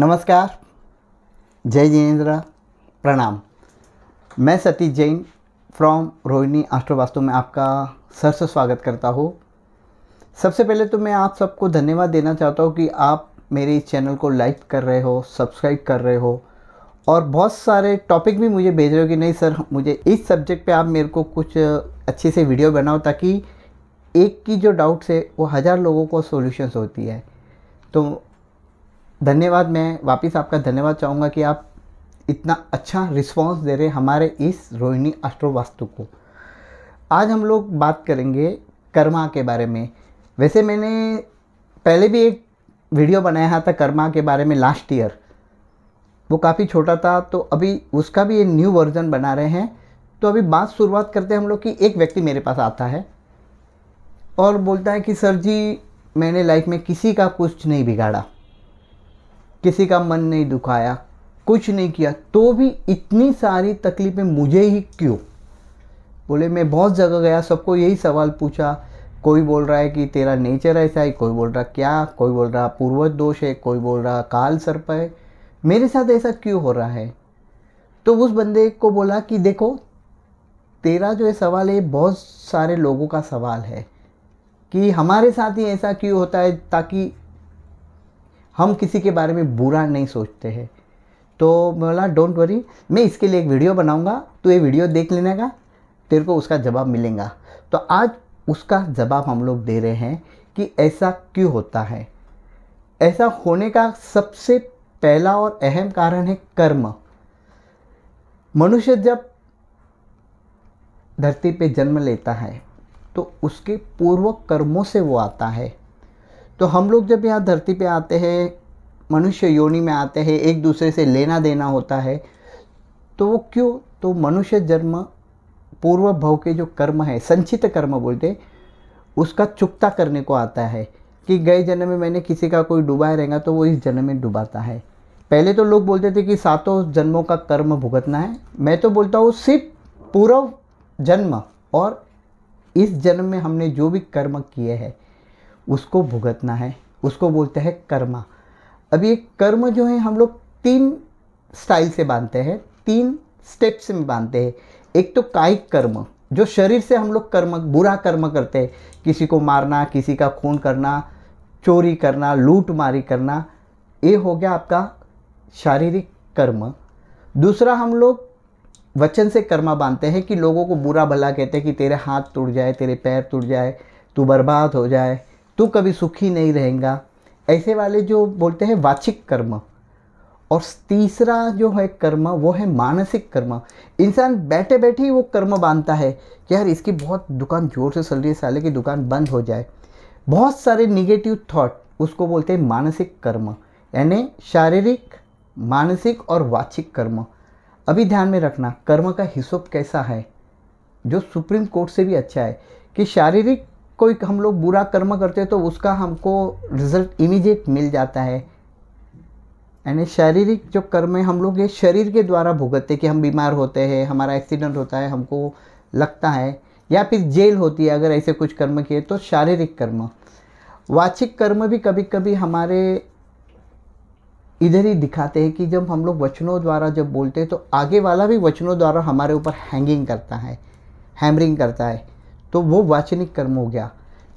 नमस्कार जय जिनेन्द्र प्रणाम मैं सतीश जैन फ्रॉम रोहिणी वास्तु में आपका सर से स्वागत करता हूँ सबसे पहले तो मैं आप सबको धन्यवाद देना चाहता हूँ कि आप मेरे इस चैनल को लाइक कर रहे हो सब्सक्राइब कर रहे हो और बहुत सारे टॉपिक भी मुझे भेज रहे हो कि नहीं सर मुझे इस सब्जेक्ट पे आप मेरे को कुछ अच्छे से वीडियो बनाओ ताकि एक की जो डाउट्स है वो हज़ार लोगों को सोल्यूशंस होती है तो धन्यवाद मैं वापस आपका धन्यवाद चाहूँगा कि आप इतना अच्छा रिस्पांस दे रहे हमारे इस रोहिणी वास्तु को आज हम लोग बात करेंगे कर्मा के बारे में वैसे मैंने पहले भी एक वीडियो बनाया था कर्मा के बारे में लास्ट ईयर वो काफ़ी छोटा था तो अभी उसका भी ये न्यू वर्जन बना रहे हैं तो अभी बात शुरुआत करते हैं हम लोग कि एक व्यक्ति मेरे पास आता है और बोलता है कि सर जी मैंने लाइफ में किसी का कुछ नहीं बिगाड़ा किसी का मन नहीं दुखाया कुछ नहीं किया तो भी इतनी सारी तकलीफ़ें मुझे ही क्यों बोले मैं बहुत जगह गया सबको यही सवाल पूछा कोई बोल रहा है कि तेरा नेचर ऐसा है कोई बोल रहा क्या कोई बोल रहा पूर्वज दोष है कोई बोल रहा काल सर्प है मेरे साथ ऐसा क्यों हो रहा है तो उस बंदे को बोला कि देखो तेरा जो ये सवाल है बहुत सारे लोगों का सवाल है कि हमारे साथ ही ऐसा क्यों होता है ताकि हम किसी के बारे में बुरा नहीं सोचते हैं तो बोला डोंट वरी मैं इसके लिए एक वीडियो बनाऊंगा तो ये वीडियो देख लेने का तेरे को उसका जवाब मिलेगा तो आज उसका जवाब हम लोग दे रहे हैं कि ऐसा क्यों होता है ऐसा होने का सबसे पहला और अहम कारण है कर्म मनुष्य जब धरती पे जन्म लेता है तो उसके पूर्व कर्मों से वो आता है तो हम लोग जब यहाँ धरती पे आते हैं मनुष्य योनि में आते हैं एक दूसरे से लेना देना होता है तो वो क्यों तो मनुष्य जन्म पूर्व भव के जो कर्म है संचित कर्म बोलते उसका चुकता करने को आता है कि गए जन्म में मैंने किसी का कोई डुबाया रहेगा तो वो इस जन्म में डुबाता है पहले तो लोग बोलते थे कि सातों जन्मों का कर्म भुगतना है मैं तो बोलता हूँ सिर्फ पूर्व जन्म और इस जन्म में हमने जो भी कर्म किए हैं उसको भुगतना है उसको बोलते हैं कर्मा अब ये कर्म जो है हम लोग तीन स्टाइल से बांधते हैं तीन स्टेप्स में बांधते हैं एक तो कायिक कर्म जो शरीर से हम लोग कर्म बुरा कर्म करते हैं किसी को मारना किसी का खून करना चोरी करना लूट मारी करना ये हो गया आपका शारीरिक कर्म दूसरा हम लोग वचन से कर्मा बांधते हैं कि लोगों को बुरा भला कहते हैं कि तेरे हाथ टूट जाए तेरे पैर टूट जाए तू बर्बाद हो जाए तू कभी सुखी नहीं रहेगा ऐसे वाले जो बोलते हैं वाचिक कर्म और तीसरा जो है कर्म वो है मानसिक कर्म इंसान बैठे बैठे ही वो कर्म बांधता है कि यार इसकी बहुत दुकान ज़ोर से चल रही है साले की दुकान बंद हो जाए बहुत सारे निगेटिव थाट उसको बोलते हैं मानसिक कर्म यानी शारीरिक मानसिक और वाचिक कर्म अभी ध्यान में रखना कर्म का हिस्सों कैसा है जो सुप्रीम कोर्ट से भी अच्छा है कि शारीरिक कोई हम लोग बुरा कर्म करते हैं तो उसका हमको रिजल्ट इमीडिएट मिल जाता है यानी शारीरिक जो कर्म है हम लोग ये शरीर के द्वारा भुगतते कि हम बीमार होते हैं हमारा एक्सीडेंट होता है हमको लगता है या फिर जेल होती है अगर ऐसे कुछ कर्म किए तो शारीरिक कर्म वाचिक कर्म भी कभी कभी हमारे इधर ही दिखाते हैं कि जब हम लोग वचनों द्वारा जब बोलते हैं तो आगे वाला भी वचनों द्वारा हमारे ऊपर हैंगिंग करता है हैमरिंग करता है तो वो वाचनिक कर्म हो गया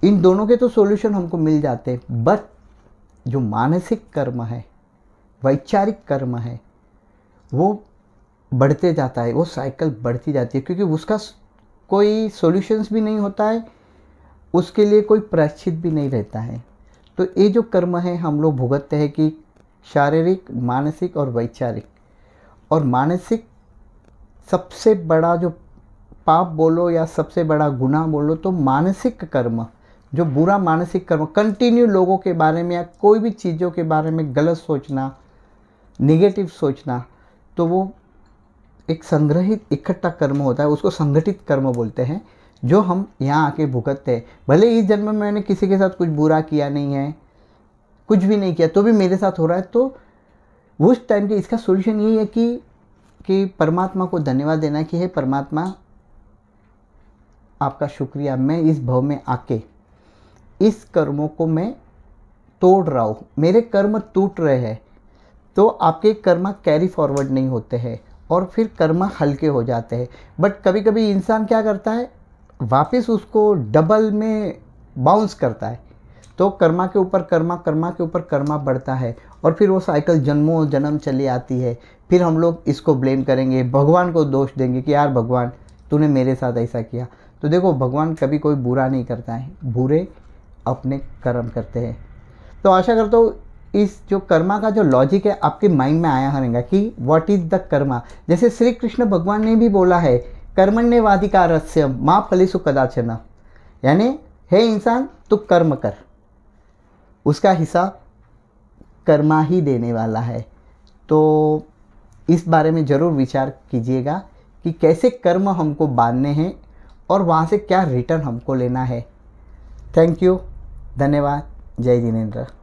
इन दोनों के तो सॉल्यूशन हमको मिल जाते बट जो मानसिक कर्म है वैचारिक कर्म है वो बढ़ते जाता है वो साइकिल बढ़ती जाती है क्योंकि उसका कोई सॉल्यूशंस भी नहीं होता है उसके लिए कोई प्राश्चित भी नहीं रहता है तो ये जो कर्म है हम लोग भुगतते हैं कि शारीरिक मानसिक और वैचारिक और मानसिक सबसे बड़ा जो पाप बोलो या सबसे बड़ा गुनाह बोलो तो मानसिक कर्म जो बुरा मानसिक कर्म कंटिन्यू लोगों के बारे में या कोई भी चीज़ों के बारे में गलत सोचना निगेटिव सोचना तो वो एक संग्रहित इकट्ठा कर्म होता है उसको संगठित कर्म बोलते हैं जो हम यहाँ आके भुगतते हैं भले इस जन्म में मैंने किसी के साथ कुछ बुरा किया नहीं है कुछ भी नहीं किया तो भी मेरे साथ हो रहा है तो उस टाइम के इसका सोल्यूशन यही है कि कि परमात्मा को धन्यवाद देना कि है परमात्मा आपका शुक्रिया मैं इस भव में आके इस कर्मों को मैं तोड़ रहा हूँ मेरे कर्म टूट रहे हैं तो आपके कर्म कैरी फॉरवर्ड नहीं होते हैं और फिर कर्म हल्के हो जाते हैं बट कभी कभी इंसान क्या करता है वापस उसको डबल में बाउंस करता है तो कर्मा के ऊपर कर्मा कर्मा के ऊपर कर्मा बढ़ता है और फिर वो साइकिल जन्मों जन्म चली आती है फिर हम लोग इसको ब्लेम करेंगे भगवान को दोष देंगे कि यार भगवान तूने मेरे साथ ऐसा किया तो देखो भगवान कभी कोई बुरा नहीं करता है बुरे अपने कर्म करते हैं तो आशा करता हूँ इस जो कर्मा का जो लॉजिक है आपके माइंड में आया करेगा कि व्हाट इज़ द कर्मा जैसे श्री कृष्ण भगवान ने भी बोला है कर्मण्यवाधिकारस्य माँ फलिसु कदाचन यानी हे इंसान तू कर्म कर उसका हिस्सा कर्मा ही देने वाला है तो इस बारे में ज़रूर विचार कीजिएगा कि कैसे कर्म हमको बांधने हैं और वहाँ से क्या रिटर्न हमको लेना है थैंक यू धन्यवाद जय जिनेन्द्र